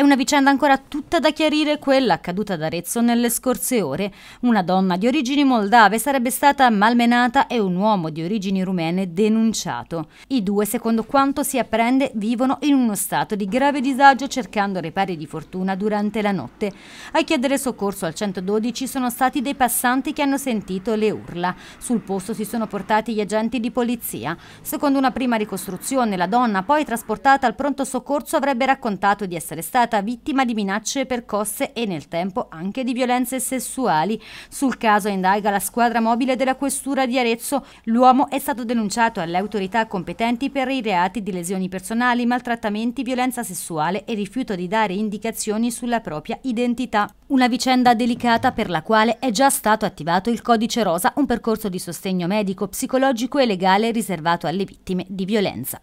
È una vicenda ancora tutta da chiarire quella accaduta ad Arezzo nelle scorse ore. Una donna di origini moldave sarebbe stata malmenata e un uomo di origini rumene denunciato. I due, secondo quanto si apprende, vivono in uno stato di grave disagio cercando repari di fortuna durante la notte. A chiedere soccorso al 112 sono stati dei passanti che hanno sentito le urla. Sul posto si sono portati gli agenti di polizia. Secondo una prima ricostruzione, la donna poi trasportata al pronto soccorso avrebbe raccontato di essere stata stata vittima di minacce e percosse e nel tempo anche di violenze sessuali. Sul caso indaga la squadra mobile della questura di Arezzo. L'uomo è stato denunciato alle autorità competenti per i reati di lesioni personali, maltrattamenti, violenza sessuale e rifiuto di dare indicazioni sulla propria identità. Una vicenda delicata per la quale è già stato attivato il codice rosa, un percorso di sostegno medico, psicologico e legale riservato alle vittime di violenza.